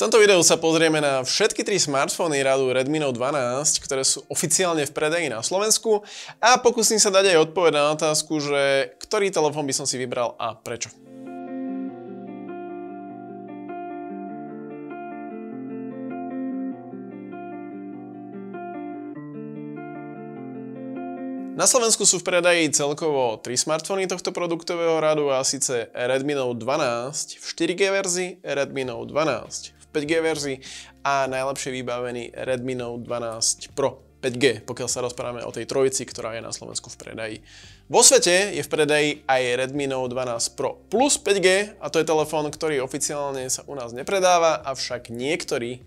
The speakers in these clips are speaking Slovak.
V tomto videu sa pozrieme na všetky tri smartfóny radu Redmi Note 12, ktoré sú oficiálne v predaji na Slovensku a pokúsim sa dať aj odpoveď na otázku, že ktorý telefón by som si vybral a prečo. Na Slovensku sú v predaji celkovo 3 smartfóny tohto produktového radu a síce Redmi Note 12 v 4G verzii, Redmi Note 12 5G verzii a najlepšie vybavený Redmi Note 12 Pro 5G, pokiaľ sa rozprávame o tej trojici, ktorá je na Slovensku v predaji. Vo svete je v predaji aj Redmi Note 12 Pro plus 5G a to je telefón, ktorý oficiálne sa u nás nepredáva, avšak niektorí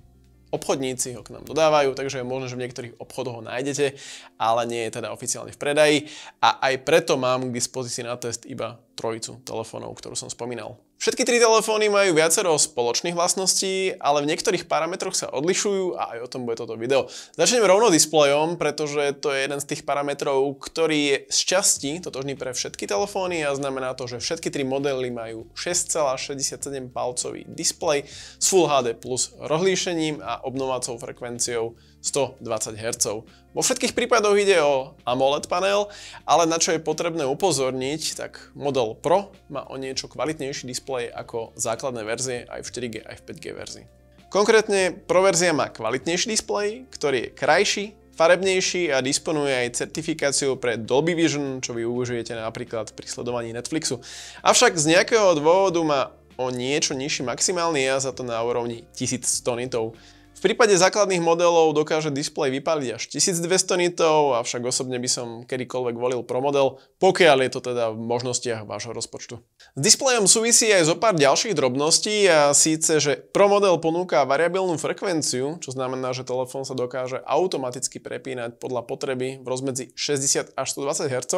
obchodníci ho k nám dodávajú, takže je možné, že v niektorých obchodoch ho nájdete, ale nie je teda oficiálne v predaji a aj preto mám k dispozícii na test iba trojicu telefónov, ktorú som spomínal. Všetky tri telefóny majú viacero spoločných vlastností, ale v niektorých parametroch sa odlišujú a aj o tom bude toto video. Začnem rovno displejom, pretože to je jeden z tých parametrov, ktorý je z časti totožný pre všetky telefóny a znamená to, že všetky tri modely majú 6,67 palcový displej s Full HD plus rozlíšením a obnovacou frekvenciou 120 Hz. Vo všetkých prípadoch ide o AMOLED panel, ale na čo je potrebné upozorniť, tak model Model Pro má o niečo kvalitnejší displej ako základné verzie aj v 4G aj v 5G verzii. Konkrétne Pro verzia má kvalitnejší displej, ktorý je krajší, farebnejší a disponuje aj certifikáciu pre Dolby Vision, čo využijete napríklad pri sledovaní Netflixu. Avšak z nejakého dôvodu má o niečo nižší maximálny jazd a to na úrovni 1100 nitov prípade základných modelov dokáže displej vypáliť až 1200 nitov, avšak osobne by som kedykoľvek volil Pro model, pokiaľ je to teda v možnostiach vášho rozpočtu. S displejom súvisí aj zo pár ďalších drobností a síce, že Pro model ponúka variabilnú frekvenciu, čo znamená, že telefón sa dokáže automaticky prepínať podľa potreby v rozmedzi 60 až 120 Hz,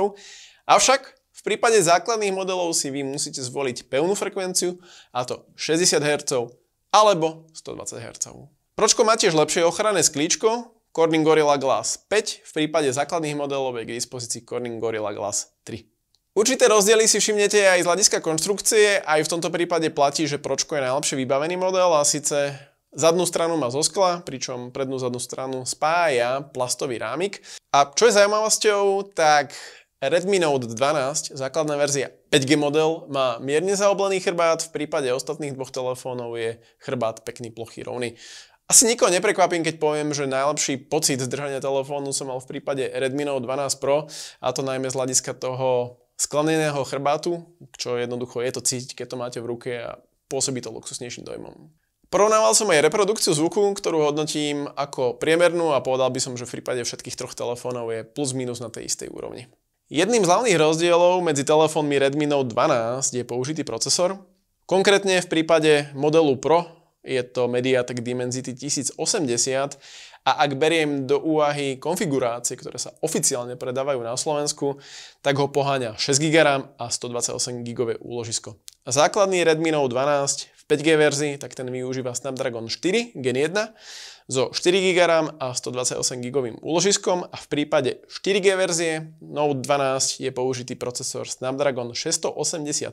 avšak v prípade základných modelov si vy musíte zvoliť pevnú frekvenciu, a to 60 Hz alebo 120 Hz. Pročko má tiež lepšie ochranné sklíčko, Corning Gorilla Glass 5, v prípade základných modelov je k dispozícii Corning Gorilla Glass 3. Určité rozdiely si všimnete aj z hľadiska konštrukcie, aj v tomto prípade platí, že Pročko je najlepšie vybavený model a síce zadnú stranu má zo skla, pričom prednú zadnú stranu spája plastový rámik. A čo je zaujímavosťou, tak Redmi Note 12, základná verzia 5G model, má mierne zaoblený chrbát, v prípade ostatných dvoch telefónov je chrbát pekný, plochý, rovný. Asi nikoho neprekvapím, keď poviem, že najlepší pocit zdržania telefónu som mal v prípade Redmi Note 12 Pro, a to najmä z hľadiska toho skleneného chrbátu, čo jednoducho je to cítiť, keď to máte v ruke a pôsobí to luxusnejším dojmom. Porovnával som aj reprodukciu zvuku, ktorú hodnotím ako priemernú a povedal by som, že v prípade všetkých troch telefónov je plus minus na tej istej úrovni. Jedným z hlavných rozdielov medzi telefónmi Redmi Note 12 je použitý procesor. Konkrétne v prípade modelu Pro je to Mediatek Dimensity 1080 a ak beriem do úvahy konfigurácie, ktoré sa oficiálne predávajú na Slovensku, tak ho poháňa 6 GB a 128 GB úložisko. základný Redmi Note 12 v 5G verzii, tak ten využíva Snapdragon 4 Gen 1 so 4 GB a 128 GB úložiskom a v prípade 4G verzie Note 12 je použitý procesor Snapdragon 685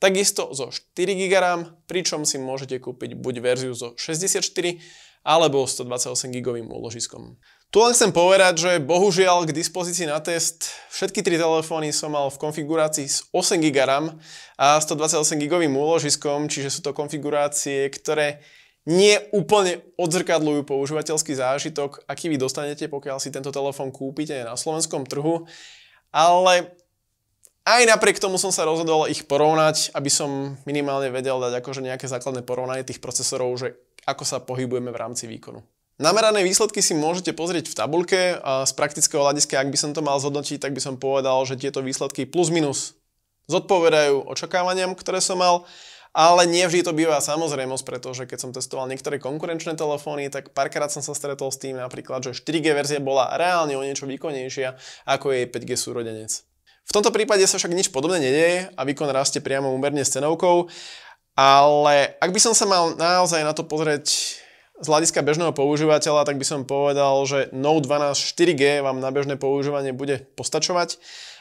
Takisto zo 4 GB RAM, pričom si môžete kúpiť buď verziu zo 64 alebo 128 GB úložiskom. Tu len chcem povedať, že bohužiaľ k dispozícii na test všetky tri telefóny som mal v konfigurácii s 8 GB RAM a 128 GB úložiskom, čiže sú to konfigurácie, ktoré nie úplne odzrkadľujú používateľský zážitok, aký vy dostanete, pokiaľ si tento telefón kúpite na slovenskom trhu. Ale aj napriek tomu som sa rozhodol ich porovnať, aby som minimálne vedel dať akože nejaké základné porovnanie tých procesorov, že ako sa pohybujeme v rámci výkonu. Namerané výsledky si môžete pozrieť v tabulke. Z praktického hľadiska, ak by som to mal zhodnotiť, tak by som povedal, že tieto výsledky plus minus zodpovedajú očakávaniam, ktoré som mal, ale nie vždy to býva samozrejmosť, pretože keď som testoval niektoré konkurenčné telefóny, tak párkrát som sa stretol s tým napríklad, že 4G verzia bola reálne o niečo výkonnejšia ako jej 5G súrodenec. V tomto prípade sa však nič podobné nedeje a výkon rastie priamo úmerne s cenovkou, ale ak by som sa mal naozaj na to pozrieť z hľadiska bežného používateľa, tak by som povedal, že Note 12 4G vám na bežné používanie bude postačovať.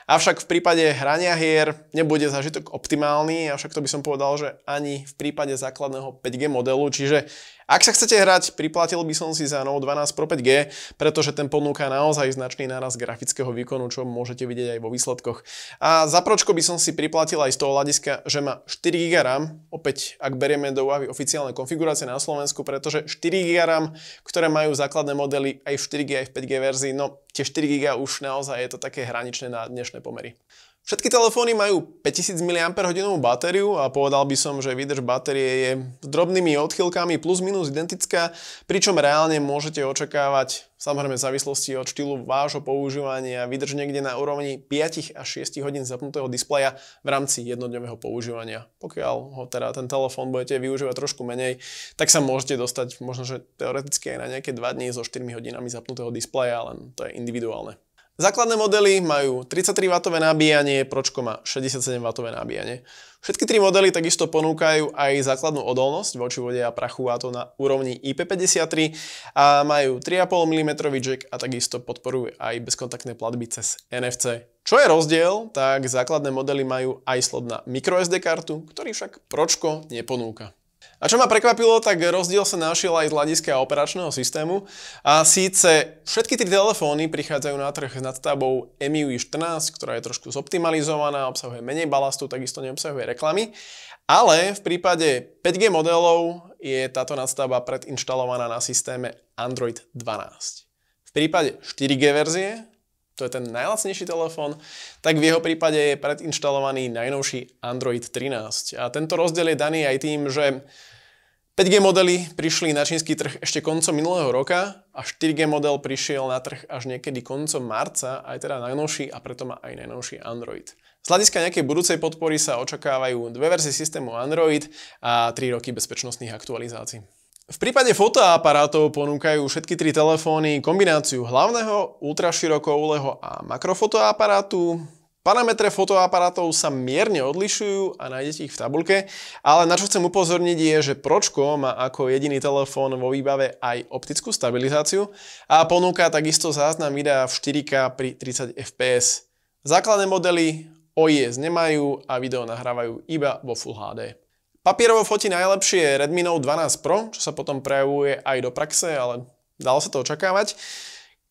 Avšak v prípade hrania hier nebude zažitok optimálny, avšak to by som povedal, že ani v prípade základného 5G modelu, čiže ak sa chcete hrať, priplatil by som si za Note 12 Pro 5G, pretože ten ponúka naozaj značný náraz grafického výkonu, čo môžete vidieť aj vo výsledkoch. A za pročko by som si priplatil aj z toho hľadiska, že má 4 GB RAM, opäť ak berieme do úvahy oficiálne konfigurácie na Slovensku, pretože 4 GB RAM, ktoré majú základné modely aj v 4G, aj v 5G verzii, no tie 4 GB už naozaj je to také hraničné na dnešné pomery. Všetky telefóny majú 5000 mAh batériu a povedal by som, že výdrž batérie je s drobnými odchylkami plus minus identická, pričom reálne môžete očakávať, samozrejme v závislosti od štýlu vášho používania, výdrž niekde na úrovni 5 až 6 hodín zapnutého displeja v rámci jednodňového používania. Pokiaľ ho teda ten telefón budete využívať trošku menej, tak sa môžete dostať možno, že teoreticky aj na nejaké 2 dní so 4 hodinami zapnutého displeja, len to je individuálne. Základné modely majú 33W nabíjanie, Pročko má 67W nabíjanie. Všetky tri modely takisto ponúkajú aj základnú odolnosť voči vode a prachu a to na úrovni IP53 a majú 3,5 mm jack a takisto podporujú aj bezkontaktné platby cez NFC. Čo je rozdiel, tak základné modely majú aj slot na microSD kartu, ktorý však Pročko neponúka. A čo ma prekvapilo, tak rozdiel sa našiel aj z hľadiska operačného systému. A síce všetky tri telefóny prichádzajú na trh s nadstavbou MIUI 14, ktorá je trošku zoptimalizovaná, obsahuje menej balastu, takisto neobsahuje reklamy. Ale v prípade 5G modelov je táto nadstavba predinštalovaná na systéme Android 12. V prípade 4G verzie to je ten najlacnejší telefón, tak v jeho prípade je predinštalovaný najnovší Android 13. A tento rozdiel je daný aj tým, že 5G modely prišli na čínsky trh ešte koncom minulého roka a 4G model prišiel na trh až niekedy koncom marca, aj teda najnovší a preto má aj najnovší Android. Z hľadiska nejakej budúcej podpory sa očakávajú dve verzie systému Android a 3 roky bezpečnostných aktualizácií. V prípade fotoaparátov ponúkajú všetky tri telefóny kombináciu hlavného, ultraširokoulého a makrofotoaparátu. Parametre fotoaparátov sa mierne odlišujú a nájdete ich v tabulke, ale na čo chcem upozorniť je, že Pročko má ako jediný telefón vo výbave aj optickú stabilizáciu a ponúka takisto záznam videa v 4K pri 30 fps. Základné modely OIS nemajú a video nahrávajú iba vo Full HD. Papierovo fotí najlepšie Redmi Note 12 Pro, čo sa potom prejavuje aj do praxe, ale dalo sa to očakávať.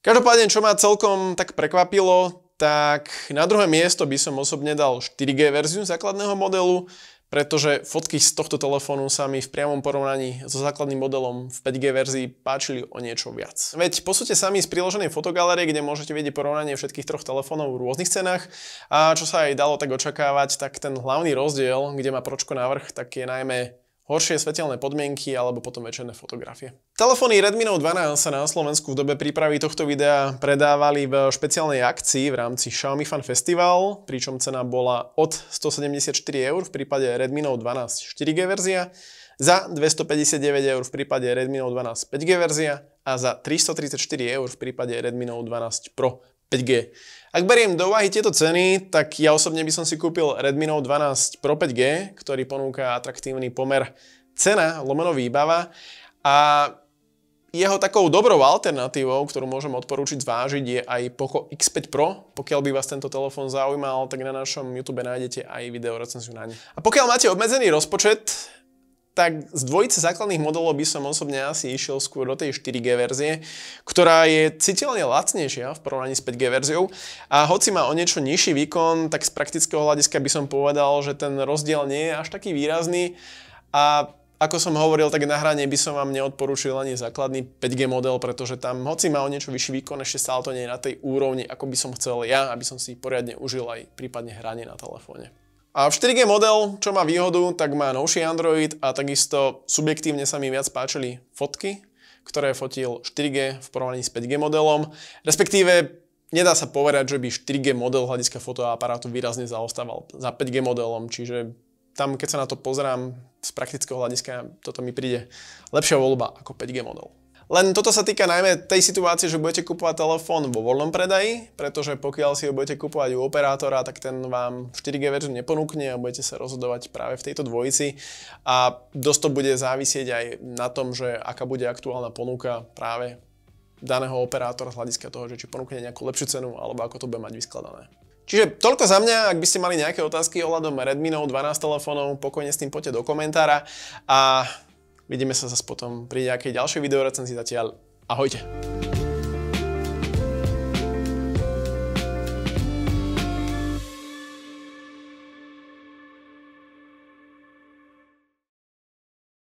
Každopádne, čo ma celkom tak prekvapilo, tak na druhé miesto by som osobne dal 4G verziu základného modelu, pretože fotky z tohto telefónu sa mi v priamom porovnaní so základným modelom v 5G verzii páčili o niečo viac. Veď posúďte sami z priloženej fotogalerie, kde môžete vidieť porovnanie všetkých troch telefónov v rôznych cenách a čo sa aj dalo tak očakávať, tak ten hlavný rozdiel, kde má pročko navrh, tak je najmä horšie svetelné podmienky alebo potom večerné fotografie. Telefóny Redmi Note 12 sa na Slovensku v dobe prípravy tohto videa predávali v špeciálnej akcii v rámci Xiaomi Fan Festival, pričom cena bola od 174 eur v prípade Redmi Note 12 4G verzia, za 259 eur v prípade Redmi Note 12 5G verzia a za 334 eur v prípade Redmi Note 12 Pro 5G. Ak beriem do úvahy tieto ceny, tak ja osobne by som si kúpil Redmi Note 12 Pro 5G, ktorý ponúka atraktívny pomer cena lomeno výbava a jeho takou dobrou alternatívou, ktorú môžem odporúčiť zvážiť, je aj Poco X5 Pro. Pokiaľ by vás tento telefón zaujímal, tak na našom YouTube nájdete aj video recenziu na ne. A pokiaľ máte obmedzený rozpočet, tak z dvojice základných modelov by som osobne asi išiel skôr do tej 4G verzie, ktorá je citeľne lacnejšia v porovnaní s 5G verziou a hoci má o niečo nižší výkon, tak z praktického hľadiska by som povedal, že ten rozdiel nie je až taký výrazný a ako som hovoril, tak na hranie by som vám neodporúčil ani základný 5G model, pretože tam, hoci má o niečo vyšší výkon, ešte stále to nie je na tej úrovni, ako by som chcel ja, aby som si poriadne užil aj prípadne hranie na telefóne. A v 4G model, čo má výhodu, tak má novší Android a takisto subjektívne sa mi viac páčili fotky, ktoré fotil 4G v porovnaní s 5G modelom. Respektíve nedá sa povedať, že by 4G model hľadiska fotoaparátu výrazne zaostával za 5G modelom, čiže tam, keď sa na to pozerám z praktického hľadiska, toto mi príde lepšia voľba ako 5G model. Len toto sa týka najmä tej situácie, že budete kupovať telefón vo voľnom predaji, pretože pokiaľ si ho budete kupovať u operátora, tak ten vám 4G verziu neponúkne a budete sa rozhodovať práve v tejto dvojici. A dosť to bude závisieť aj na tom, že aká bude aktuálna ponuka práve daného operátora z hľadiska toho, že či ponúkne nejakú lepšiu cenu alebo ako to bude mať vyskladané. Čiže toľko za mňa, ak by ste mali nejaké otázky ohľadom Redmi Note 12 telefónov, pokojne s tým poďte do komentára a Vidíme sa zase potom pri nejakej ďalšej videorecenzii zatiaľ. Ahojte!